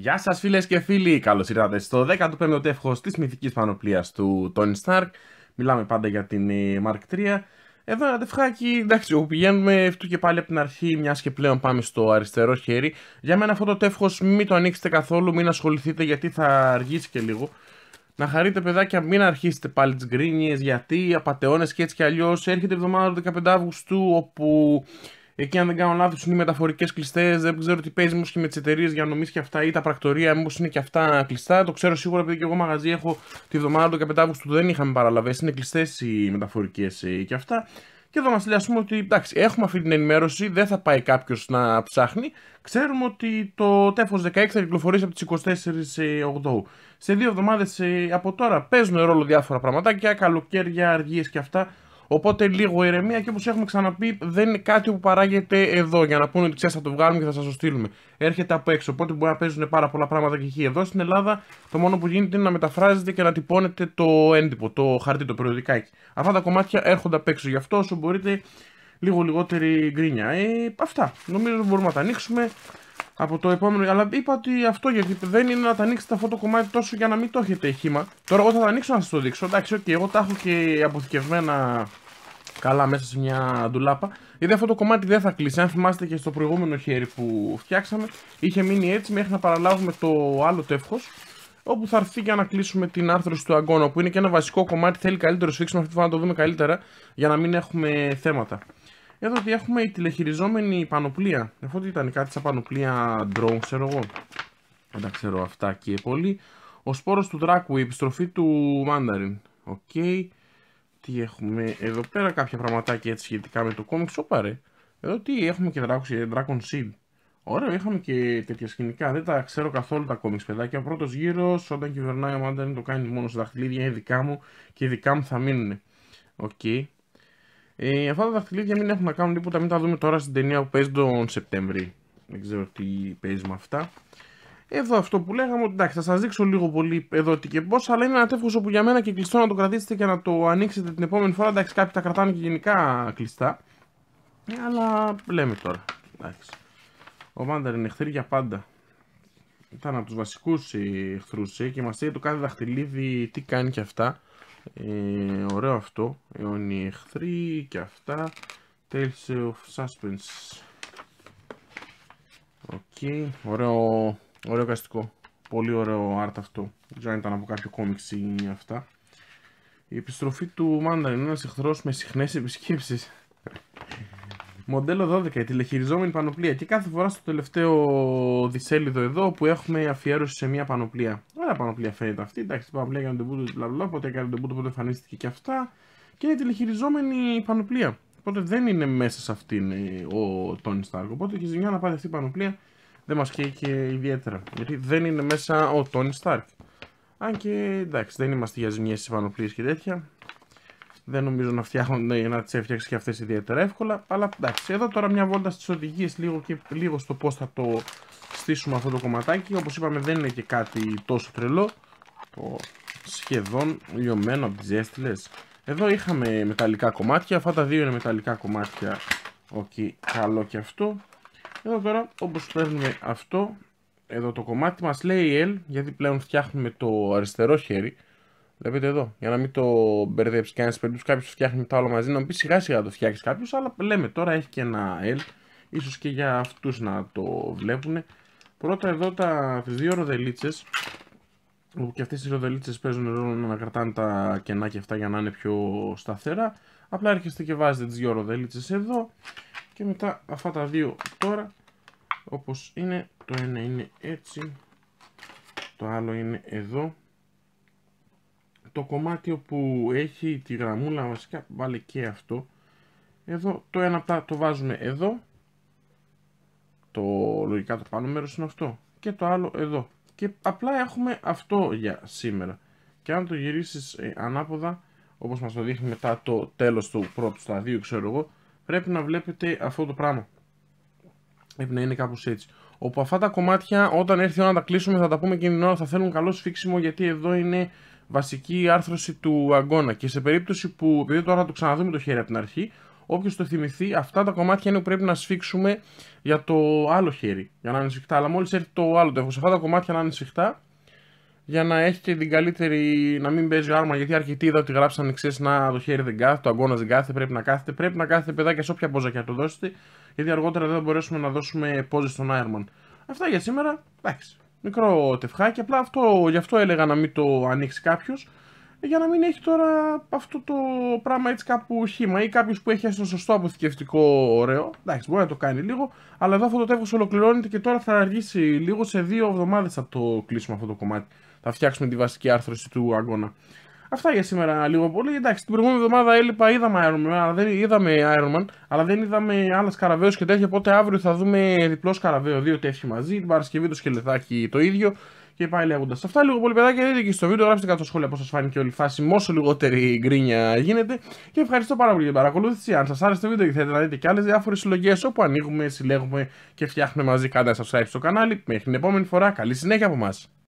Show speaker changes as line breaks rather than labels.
Γεια σας φίλες και φίλοι, καλώς ήρθατε στο 15ο τεύχος της μυθικής πανοπλίας του Tony Stark Μιλάμε πάντα για την ε, Mark 3 Εδώ ένα τευχάκι, εντάξει, όπου πηγαίνουμε αυτού και πάλι από την αρχή μιας και πλέον πάμε στο αριστερό χέρι Για μένα αυτό το τεύχος μην το ανοίξετε καθόλου, μην ασχοληθείτε γιατί θα αργήσει και λίγο να χαρείτε παιδάκια, μην αρχίσετε πάλι τις γκρίνιες γιατί απαταιώνε και έτσι κι αλλιώς. Έρχεται η εβδομάδα του 15 Αυγούστου όπου Εκεί, αν δεν κάνω λάθος, είναι οι μεταφορικές κλειστές. Δεν ξέρω τι παίζει, μου και με τις εταιρείες για να και αυτά ή τα πρακτορία, μήπως είναι και αυτά κλειστά. Το ξέρω σίγουρα επειδή και εγώ μαγαζί έχω τη βδομάδα του 15 Αύγουστου δεν είχαμε παραλαβές. Είναι κλειστές οι μεταφορικές ε, και αυτά. Και εδώ μας λέει, ας πούμε, ότι εντάξει, έχουμε αυτή την ενημέρωση, δεν θα πάει κάποιος να ψάχνει. Ξέρουμε ότι το τέφος 16 θα κυκλοφορήσει από τις 24 8. Σε δύο εβδομάδες ε, από τώρα παίζουν ρόλο διάφορα πραγματάκια, καλοκαίρια, αργίες και αυτά. Οπότε λίγο ηρεμία και όπως έχουμε ξαναπεί, δεν είναι κάτι που παράγεται εδώ για να πούνε ότι ξέρεις θα το βγάλουμε και θα σας το στείλουμε. Έρχεται από έξω. Οπότε μπορεί να παίζουν πάρα πολλά πράγματα και εκεί. Εδώ στην Ελλάδα το μόνο που γίνεται είναι να μεταφράζεται και να τυπώνεται το έντυπο, το χαρτί, το περιοδικάκι. Αυτά τα κομμάτια έρχονται απ' έξω. Γι' αυτό όσο μπορείτε λίγο λιγότερη γκρίνια. Ε, αυτά. Νομίζω μπορούμε να τα ανοίξουμε από το επόμενο. Αλλά είπα ότι αυτό γιατί δεν είναι να τα ανοίξετε αυτό το κομμάτι τόσο για να μην το έχετε χήμα. Τώρα εγώ θα τα ανοίξω να σας το δείξω. Εντάξει, okay, εγώ τα έχω και αποθηκευμένα καλά μέσα σε μια ντουλάπα. Γιατί αυτό το κομμάτι δεν θα κλείσει. Αν θυμάστε και στο προηγούμενο χέρι που φτιάξαμε, είχε μείνει έτσι μέχρι να παραλάβουμε το άλλο τεύχος. Όπου θα έρθει για να κλείσουμε την άρθρωση του αγκώνα, που είναι και ένα βασικό κομμάτι. Θέλει καλύτερο σφίξιμο. Αυτή τη να το δούμε καλύτερα για να μην έχουμε θέματα. Εδώ ότι έχουμε η τηλεχειριζόμενη πανοπλία. ότι ήταν κάτι σαν πανοπλία drone, ξέρω εγώ. Δεν τα ξέρω αυτά και πολύ. Ο σπόρος του δράκου, η επιστροφή του μάνταριν, Οκ. Τι έχουμε εδώ πέρα, κάποια πραγματάκια έτσι σχετικά με το κόμιξ. Όπα Εδώ τι έχουμε και δράκους, ε, Dragon Seed. Ωραία, είχαμε και τέτοια σκηνικά. Δεν τα ξέρω καθόλου τα κόμιξ, παιδάκια. Ο πρώτος γύρος, όταν κυβερνάει ο μάνταριν το κάνει μόνος στα δαχτυλίδια, δικά μου και δικά μου θα μείνουν. Οκ. Ε, αυτά τα δαχτυλίδια μην έχουν να κάνουν τίποτα, μην τα δούμε τώρα στην ταινία που παίζει τον Σεπτέμβρη. Δεν ξέρω τι παίζει με αυτά. Εδώ αυτό που λέγαμε, εντάξει, θα σας δείξω λίγο πολύ εδώ τι και πώς, αλλά είναι ένα τεύχος που για μένα και κλειστό να το κρατήσετε και να το ανοίξετε την επόμενη φορά. Εντάξει, κάποιοι τα κρατάνε και γενικά κλειστά. Ε, αλλά λέμε τώρα. Εντάξει. Ο Μάνταρ είναι εχθρή για πάντα. Ήταν από τους βασικούς εχθρούς ε, και μας λέει το κάθε δαχτυλίδι τι κάνει και αυτά. Ε, ωραίο αυτό. Αιώνιοι εχθροί και αυτά. Tales of Suspense. Οκ. Ωραίο, ωραίο καστικό. Πολύ ωραίο art αυτό. Δεν ήταν από κάποιο κόμιξ ή αυτά. Η επιστροφή του Μάνταρ είναι ένας εχθρός με συχνές επισκέψεις. Μοντέλο 12, η τηλεχειριζόμενη πανοπλία. Και κάθε φορά στο τελευταίο δισέλιδο εδώ που έχουμε αφιέρωση σε μια πανοπλία πάνω πανοπλία φαίνεται αυτή. Εντάξει, πανοπλία έκανε τον Μπούτο, μπλα Πότε έκανε τον Μπούτο, πότε εμφανίστηκε και αυτά. Και είναι τηλεχειριζόμενη η πανοπλία. Οπότε δεν είναι μέσα σε αυτήν ε, ο Τόνι Στάρκ. Οπότε και ζημιά να πάρει αυτή η πανοπλία δεν μας καίει και ιδιαίτερα. Γιατί δεν είναι μέσα ο Τόνι Στάρκ. Αν και εντάξει, δεν είμαστε για ζημιές σε πανοπλίες και τέτοια. Δεν νομίζω να φτιάχνονται να τις έφτιαξε και αυτές ιδιαίτερα εύκολα. Αλλά εντάξει, εδώ τώρα μια βόλτα στις οδηγίες λίγο, και, λίγο στο πώς θα το στήσουμε αυτό το κομματάκι όπως είπαμε δεν είναι και κάτι τόσο τρελό το σχεδόν λιωμένο από τις ζέστηλες εδώ είχαμε μεταλλικά κομμάτια αυτά τα δύο είναι μεταλλικά κομμάτια οκ καλό και αυτό εδώ τώρα όπως παίρνουμε αυτό εδώ το κομμάτι μας λέει L γιατί πλέον φτιάχνουμε το αριστερό χέρι Βλέπετε εδώ, για να μην το μπερδέψει κανένα περίπτωση, κάποιος φτιάχνει τα όλα μαζί. Να μου πεις σιγά σιγά το φτιάξεις κάποιος, αλλά λέμε τώρα έχει και ένα L, ίσως και για αυτούς να το βλέπουν. Πρώτα εδώ τα δύο ροδελίτσες όπου και αυτές οι ροδελίτσες παίζουν ρόλο να κρατάνε τα κενά και αυτά για να είναι πιο σταθερά απλά έρχεστε και βάζετε τις δύο ροδελίτσες εδώ και μετά αυτά τα δύο τώρα όπως είναι το ένα είναι έτσι το άλλο είναι εδώ το κομμάτι που έχει τη γραμμούλα βασικά βάλε και αυτό εδώ το ένα απλά το βάζουμε εδώ το λογικά το πάνω μέρος είναι αυτό και το άλλο εδώ και απλά έχουμε αυτό για σήμερα και αν το γυρίσεις ε, ανάποδα όπως μας το δείχνει μετά το τέλος του πρώτου σταδίου ξέρω εγώ πρέπει να βλέπετε αυτό το πράγμα πρέπει να είναι κάπως έτσι όπου αυτά τα κομμάτια όταν έρθει η να τα κλείσουμε θα τα πούμε και την ώρα θα θέλουν καλό σφίξιμο γιατί εδώ είναι βασική άρθρωση του αγκώνα και σε περίπτωση που επειδή τώρα το ξαναδούμε το χέρι από την αρχή Όποιος το θυμηθεί, αυτά τα κομμάτια είναι που πρέπει να σφίξουμε για το άλλο χέρι. Για να είναι σφιχτά. Αλλά μόλις έρθει το άλλο τέχο, αυτά τα κομμάτια να είναι σφιχτά. Για να έχει και την καλύτερη να μην παίζει άρμα. Γιατί αρκετοί είδα ότι γράψαν ξέρεις να το χέρι δεν κάθεται, το αγκώνα δεν κάθεται, πρέπει να κάθεται. Πρέπει να κάθεται παιδάκια σε όποια πόζα και να το δώσετε. Γιατί αργότερα δεν θα μπορέσουμε να δώσουμε πόζες στον Άιρμαν. Αυτά για σήμερα. Εντάξει. Μικρό τεφχάκι. Απλά αυτό, γι' αυτό έλεγα να μην το ανοίξει κάποιος για να μην έχει τώρα αυτό το πράγμα έτσι κάπου χήμα ή κάποιος που έχει ένα σωστό αποθηκευτικό ωραίο. Εντάξει, μπορεί να το κάνει λίγο, αλλά εδώ αυτό το τεύχος ολοκληρώνεται και τώρα θα αργήσει λίγο. Σε δύο εβδομάδες θα το κλείσουμε αυτό το κομμάτι. Θα φτιάξουμε τη βασική άρθρωση του αγώνα. Αυτά για σήμερα λίγο πολύ. Εντάξει, την προηγούμενη εβδομάδα έλειπα, είδαμε Iron Man, αλλά δεν, είδαμε Iron Man, αλλά δεν είδαμε άλλα σκαραβαίου και τέτοια. Οπότε αύριο θα δούμε διπλός σκαραβαίο, δύο τέτοιοι μαζί. Την Παρασκευή το σκελετάκι το ίδιο και πάει λέγοντας. Αυτά λίγο πολύ παιδάκια, δείτε και στο βίντεο, γράψτε κάτω σχόλια πώς σας φάνηκε όλη η φάση, μόσο λιγότερη γκρίνια γίνεται. Και ευχαριστώ πάρα πολύ για την παρακολούθηση. Αν σας άρεσε το βίντεο και θέλετε να δείτε και άλλες διάφορες συλλογές όπου ανοίγουμε, συλλέγουμε και φτιάχνουμε μαζί, κάντε subscribe στο κανάλι. Μέχρι την επόμενη φορά, καλή συνέχεια από εμάς.